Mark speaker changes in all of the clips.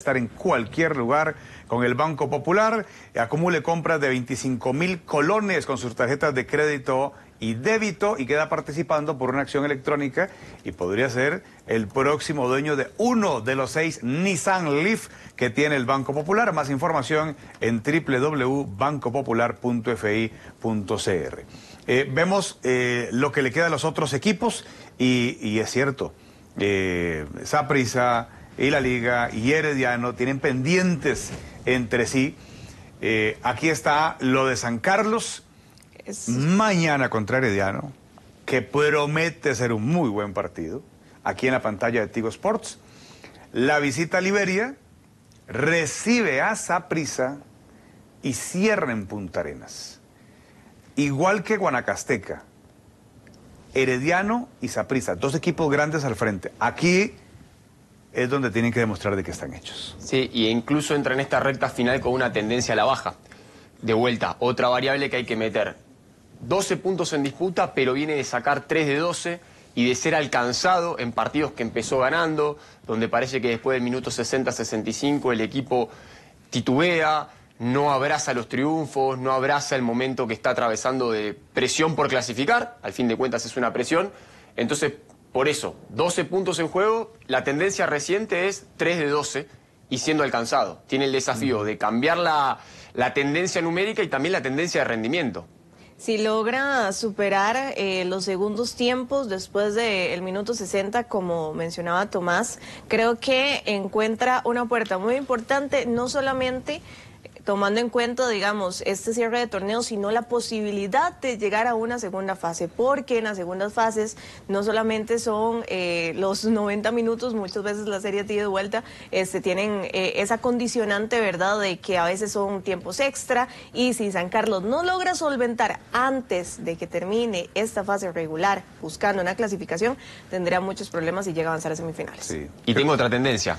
Speaker 1: estar en cualquier lugar con el Banco Popular. Acumule compras de 25 mil colones con sus tarjetas de crédito y débito y queda participando por una acción electrónica y podría ser el próximo dueño de uno de los seis Nissan Leaf que tiene el Banco Popular. Más información en www.bancopopular.fi.cr. Eh, vemos eh, lo que le queda a los otros equipos y, es cierto. Eh, prisa y la Liga y Herediano tienen pendientes entre sí. Eh, aquí está lo de San Carlos, mañana contra Herediano, que promete ser un muy buen partido, aquí en la pantalla de Tigo Sports. La visita a Liberia, recibe a Saprisa y cierra en Punta Arenas. Igual que Guanacasteca, Herediano y Saprisa, dos equipos grandes al frente. Aquí es donde tienen que demostrar de qué están hechos.
Speaker 2: Sí, y incluso entra en esta recta final con una tendencia a la baja. De vuelta, otra variable que hay que meter. 12 puntos en disputa, pero viene de sacar 3 de 12 y de ser alcanzado en partidos que empezó ganando, donde parece que después del minuto 60-65 el equipo titubea, no abraza los triunfos, no abraza el momento que está atravesando de presión por clasificar, al fin de cuentas es una presión. Entonces por eso, 12 puntos en juego, la tendencia reciente es 3 de 12 y siendo alcanzado. Tiene el desafío de cambiar la, tendencia numérica y también la tendencia de rendimiento.
Speaker 3: Si logra superar eh, los segundos tiempos después del minuto 60, como mencionaba Tomás, creo que encuentra una puerta muy importante, no solamente tomando en cuenta, digamos, este cierre de torneo, sino la posibilidad de llegar a una segunda fase, porque en las segundas fases no solamente son eh, los 90 minutos, muchas veces la serie de vuelta este, tienen eh, esa condicionante, ¿verdad?, de que a veces son tiempos extra, y si San Carlos no logra solventar antes de que termine esta fase regular, buscando una clasificación, tendría muchos problemas y llega a avanzar a semifinales.
Speaker 2: Y tengo otra tendencia,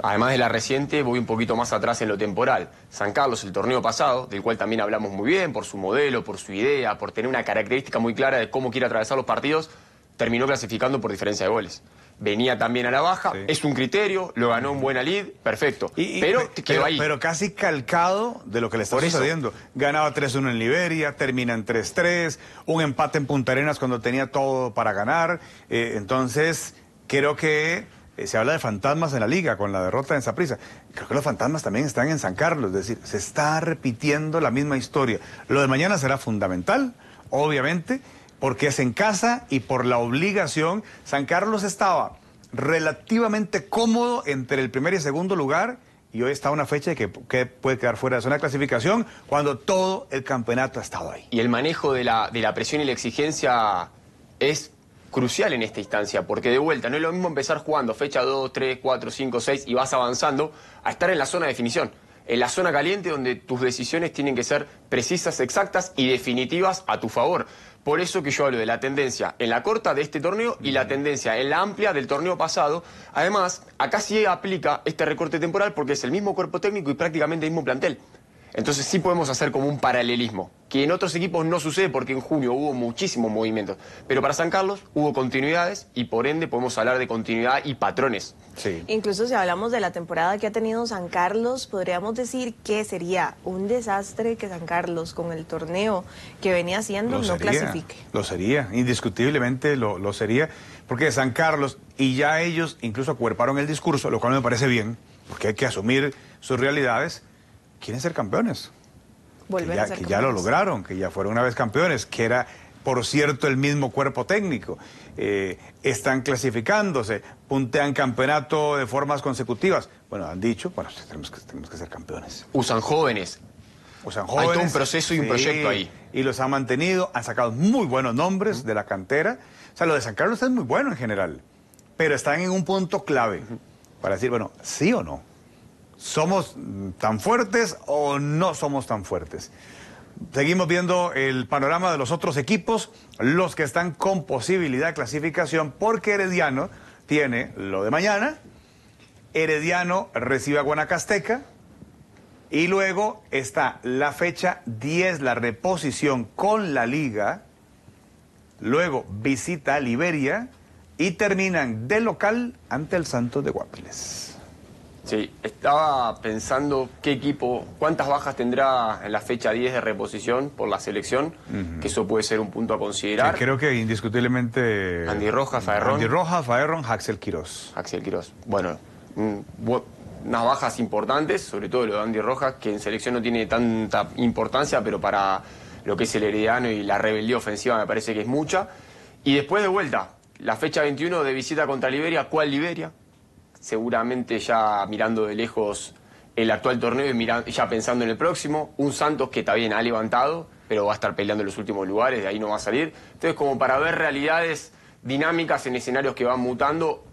Speaker 2: además de la reciente, voy un poquito más atrás en lo temporal. San Carlos el torneo pasado, del cual también hablamos muy bien, por su modelo, por su idea, por tener una característica muy clara de cómo quiere atravesar los partidos, terminó clasificando por diferencia de goles. Venía también a la baja, es un criterio, lo ganó en buena lead, perfecto. pero quedó ahí. Pero
Speaker 1: casi calcado de lo que le está sucediendo. Ganaba 3-1 en Liberia, termina en 3-3, un empate en Punta Arenas cuando tenía todo para ganar. Eh, entonces, creo que eh, se habla de fantasmas en la liga con la derrota en Saprisa. Creo que los fantasmas también están en San Carlos, es decir, se está repitiendo la misma historia. Lo de mañana será fundamental, obviamente, porque es en casa y por la obligación. San Carlos estaba relativamente cómodo entre el primer y segundo lugar y hoy está una fecha que, puede quedar fuera de zona de clasificación cuando todo el campeonato ha
Speaker 2: estado ahí. Y el manejo de la, de la presión y la exigencia es crucial en esta instancia, porque de vuelta no es lo mismo empezar jugando fecha 2, 3, 4, 5, 6 y vas avanzando a estar en la zona de definición, en la zona caliente donde tus decisiones tienen que ser precisas, exactas y definitivas a tu favor. Por eso que yo hablo de la tendencia en la corta de este torneo y la tendencia en la amplia del torneo pasado. Además, acá sí aplica este recorte temporal porque es el mismo cuerpo técnico y prácticamente el mismo plantel. Entonces sí podemos hacer como un paralelismo, que en otros equipos no sucede porque en junio hubo muchísimos movimientos, pero para San Carlos hubo continuidades y por ende podemos hablar de continuidad y patrones. Sí.
Speaker 3: Incluso si hablamos de la temporada que ha tenido San Carlos, podríamos decir que sería un desastre que San Carlos con el torneo que venía haciendo no clasifique.
Speaker 1: Lo sería, indiscutiblemente lo, lo sería, porque San Carlos y ya ellos incluso acuerparon el discurso, lo cual me parece bien, porque hay que asumir sus realidades quieren ser campeones. que ya, lo lograron, que ya fueron una vez campeones, que era, por cierto, el mismo cuerpo técnico. Eh, están clasificándose, puntean campeonato de formas consecutivas. Bueno, han dicho, bueno, tenemos que, tenemos que ser campeones.
Speaker 2: Usan jóvenes. Usan jóvenes. Hay todo un proceso y un proyecto ahí.
Speaker 1: Y los han mantenido, han sacado muy buenos nombres de la cantera. O sea, lo de San Carlos es muy bueno en general, pero están en un punto clave para decir, bueno, sí o no. ¿Somos tan fuertes o no somos tan fuertes? Seguimos viendo el panorama de los otros equipos, los que están con posibilidad de clasificación, porque Herediano tiene lo de mañana, Herediano recibe a Guanacasteca, y luego está la fecha 10, la reposición con la liga. Luego visita a Liberia y terminan de local ante el Santos de Guapiles.
Speaker 2: Sí, estaba pensando qué equipo, cuántas bajas tendrá en la fecha 10 de reposición por la selección, que eso puede ser un punto a considerar. creo
Speaker 1: que indiscutiblemente... Andy Rojas, Faerrón. Andy Rojas, Faerrón, Axel Quiroz. Axel Quiroz, Bueno, mm,
Speaker 2: unas bajas importantes, sobre todo lo de Andy Rojas, que en selección no tiene tanta importancia, pero para lo que es el herediano y la rebeldía ofensiva me parece que es mucha. Y después de vuelta, la fecha 21 de visita contra Liberia, ¿cuál Liberia? seguramente ya mirando de lejos el actual torneo y ya pensando en el próximo. Un Santos que también ha levantado, pero va a estar peleando en los últimos lugares, de ahí no va a salir. Entonces, como para ver realidades dinámicas en escenarios que van mutando,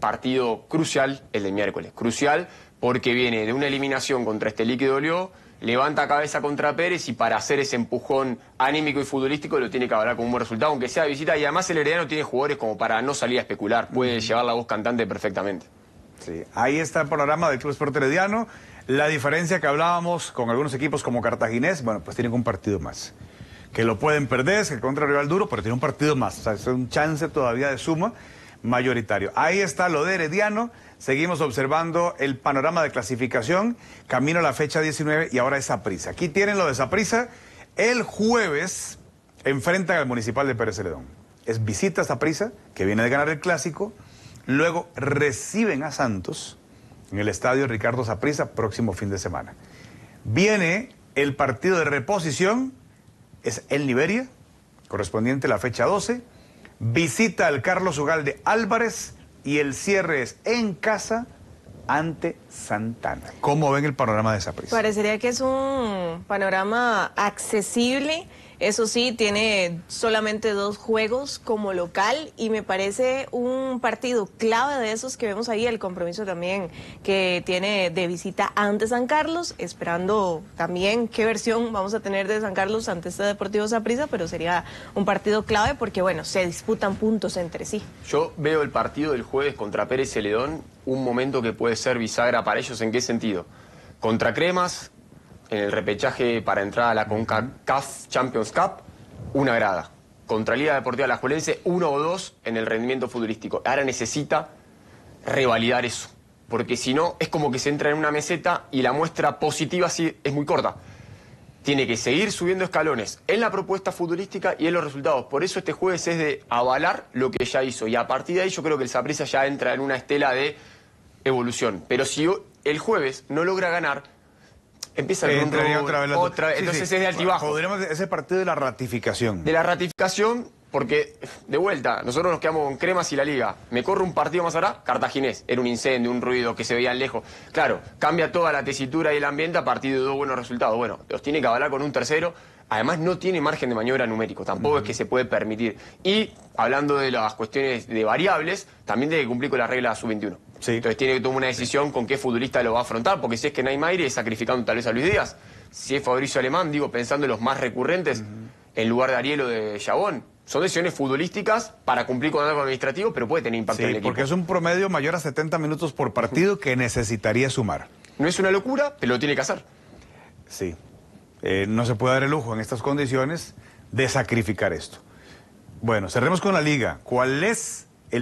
Speaker 2: partido crucial el de miércoles. Crucial porque viene de una eliminación contra este líquido Leo, levanta cabeza contra Pérez y para hacer ese empujón anímico y futbolístico lo tiene que hablar con un buen resultado, aunque sea de visita. Y además el Herediano tiene jugadores como para no salir a especular, puede llevar la voz cantante perfectamente
Speaker 1: ahí está el panorama del Club Sport Herediano. La diferencia que hablábamos con algunos equipos como Cartaginés, bueno, pues tienen un partido más. Que lo pueden perder, es que contra el rival duro, pero tiene un partido más. O sea, es un chance todavía de suma mayoritario. Ahí está lo de Herediano. Seguimos observando el panorama de clasificación. Camino a la fecha 19 y ahora es prisa. Aquí tienen lo de esa prisa. El jueves enfrentan al Municipal de Pérez Celedón. Es visita esa prisa, que viene de ganar el clásico Luego reciben a Santos en el estadio Ricardo Saprissa próximo fin de semana. Viene el partido de reposición, es el Liberia, correspondiente a la fecha 12. Visita al Carlos Ugalde Álvarez y el cierre es en casa ante Santana. ¿Cómo ven el panorama de Zaprisa?
Speaker 3: Parecería que es un panorama accesible. Eso sí, tiene solamente dos juegos como local y me parece un partido clave de esos que vemos ahí, el compromiso también que tiene de visita ante San Carlos, esperando también qué versión vamos a tener de San Carlos ante este Deportivo Zaprisa, pero sería un partido clave porque, bueno, se disputan puntos entre sí.
Speaker 2: Yo veo el partido del jueves contra Pérez Celedón, un momento que puede ser bisagra para ellos en qué sentido. Contra Cremas, en el repechaje para entrar a la CONCACAF Champions Cup, una grada. Contra Liga Deportiva La Alajuelense, uno o dos en el rendimiento futbolístico. Ahora necesita revalidar eso, porque si no es como que se entra en una meseta y la muestra positiva es muy corta. Tiene que seguir subiendo escalones en la propuesta futurística y en los resultados. Por eso este jueves es de avalar lo que ya hizo. Y a partir de ahí yo creo que el Saprisa ya entra en una estela de evolución. Pero si el jueves no logra ganar, empieza el otra vez. entonces es de altibajo. Podremos
Speaker 1: ese partido de la ratificación. De
Speaker 2: la ratificación, porque, de vuelta, nosotros nos quedamos con cremas y la liga. Me corre un partido más ahora, cartaginés. Era un incendio, un ruido que se veía lejos. Claro, cambia toda la tesitura y el ambiente a partir de dos buenos resultados. Bueno, los tiene que avalar con un tercero. Además, no tiene margen de maniobra numérico, tampoco es que se puede permitir. Y hablando de las cuestiones de variables, también tiene que cumplir con la regla sub-21. Entonces tiene que tomar una decisión con qué futbolista lo va a afrontar, porque si es que Neymar es sacrificando tal vez a Luis Díaz, si es Fabricio Alemán, digo, pensando en los más recurrentes, en lugar de Ariel o de Chabón. Son decisiones futbolísticas para cumplir con algo administrativo, pero puede tener impacto en el equipo. porque es
Speaker 1: un promedio mayor a 70 minutos por partido que necesitaría sumar. No es una locura, pero lo tiene que hacer. Sí. Eh, no se puede dar el lujo en estas condiciones de sacrificar esto. Bueno, cerremos con la liga. ¿Cuál es